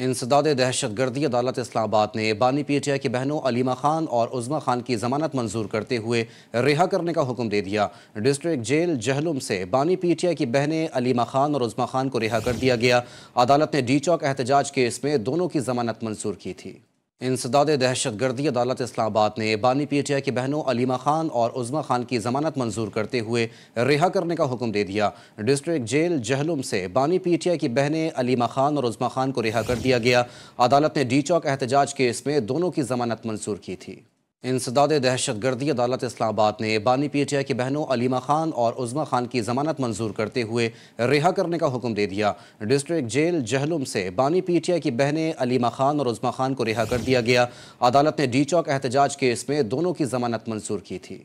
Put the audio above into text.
इंसदाद दहशत गर्दी अदालत इस्लामाबाद ने बानी पी टी आई की बहनों अलीमा खान और उजमा खान की जमानत मंजूर करते हुए रिहा करने का हुक्म दे दिया डिस्ट्रिक्ट जेल जहलुम से बानी पी टी आई की बहनें अलीमा खान और उजमा खान को रिहा कर दिया गया अदालत ने डी चौक एहतजाज केस में दोनों की जमानत मंजूर की थी इंसदाद गर्दी अदालत इस्लामाबाद ने बानी पी टी आई की बहनों अलीमा खान और उजमा खान की जमानत मंजूर करते हुए रिहा करने का हुक्म दे दिया डिस्ट्रिक्ट जेल जहलुम से बानी पी टी आई की बहनें अलीमा खान और उजमा खान को रिहा कर दिया गया अदालत ने डी चौक एहतजाज केस में दोनों की जमानत मंजूर की थी इंसदाद दहशतगर्दी अदालत इस्लामाबाद ने बानी पी टी आई की बहनों अलीमा खान और उजमा खान की जमानत मंजूर करते हुए रिहा करने का हुक्म दे दिया डिस्ट्रिक्ट जेल जहलुम से बानी पी टी आई की बहनें अलीमा खान और उजमा खान को रिहा कर दिया गया अदालत ने डी चौक एहतजाज केस में दोनों की जमानत मंजूर की थी